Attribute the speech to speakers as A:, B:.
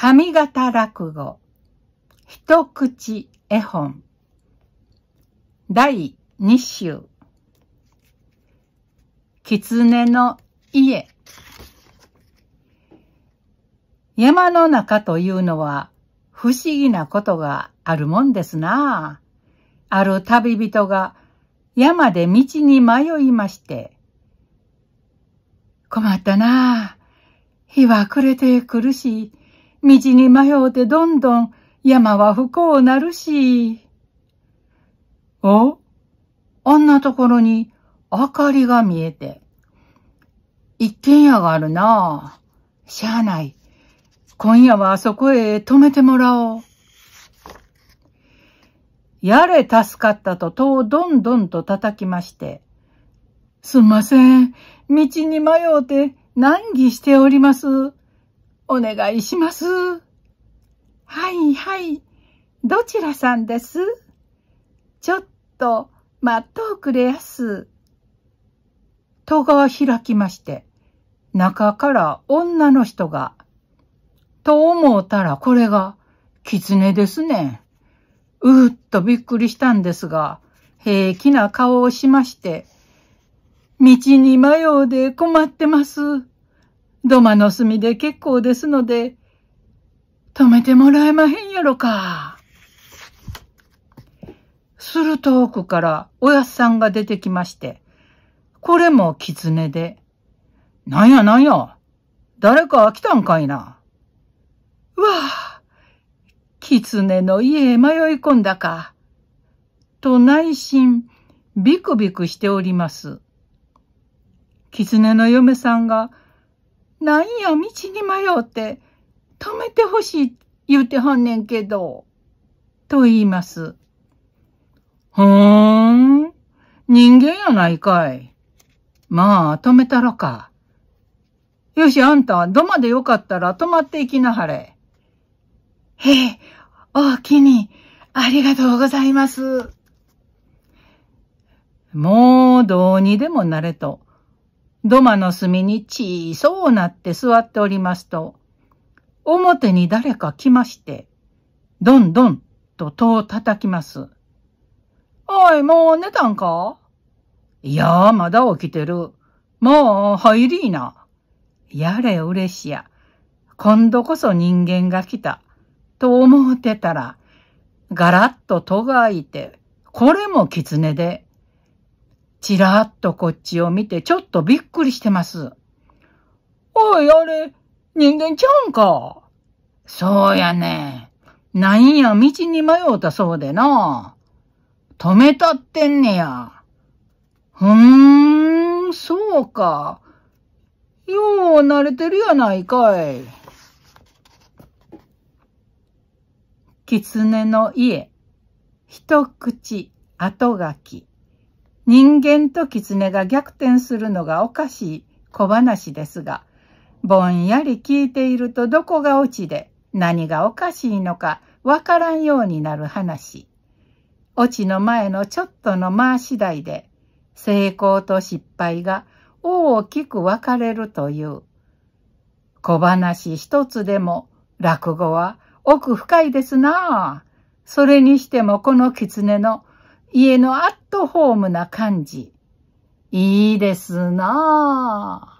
A: 上方落語、一口絵本、第2集、狐の家。山の中というのは不思議なことがあるもんですなあ。る旅人が山で道に迷いまして、困ったな日は暮れてくるし、道に迷うてどんどん山は不幸なるし。おあんなところに明かりが見えて。一軒家があるなぁ。しゃあない。今夜はあそこへ泊めてもらおう。やれ助かったと戸をどんどんと叩きまして。すんません。道に迷うて難儀しております。お願いします。はいはい。どちらさんですちょっと待っとくれやす。戸が開きまして、中から女の人が、と思うたらこれが、狐ですね。うーっとびっくりしたんですが、平気な顔をしまして、道に迷うで困ってます。土間の隅で結構ですので、止めてもらえまへんやろか。すると奥からおやっさんが出てきまして、これも狐で、なんやなんや、誰か来たんかいな。わあ、狐の家へ迷い込んだか。と内心、ビクビクしております。狐の嫁さんがなんや、道に迷うて、止めてほしい言うてはんねんけど、と言います。ふーん、人間やないかい。まあ、止めたろか。よし、あんた、どまでよかったら止まっていきなはれ。へえ、おおきに、ありがとうございます。もう、どうにでもなれと、土間の隅に小そうなって座っておりますと、表に誰か来まして、どんどんと戸を叩きます。おい、もう寝たんかいやー、まだ起きてる。もう、入りーな。やれ、嬉しや。今度こそ人間が来た。と思うてたら、ガラッと戸が開いて、これも狐で、ちらっとこっちを見て、ちょっとびっくりしてます。おい、あれ、人間ちゃうんか。そうやね。なんや、道に迷うたそうでな。止めたってんねや。ふーん、そうか。よう慣れてるやないかい。狐の家、一口後書き。人間と狐が逆転するのがおかしい小話ですが、ぼんやり聞いているとどこが落ちで何がおかしいのかわからんようになる話。落ちの前のちょっとの間次第で、成功と失敗が大きく分かれるという。小話一つでも落語は奥深いですなあ。それにしてもこの狐の家のアットホームな感じ。いいですなぁ。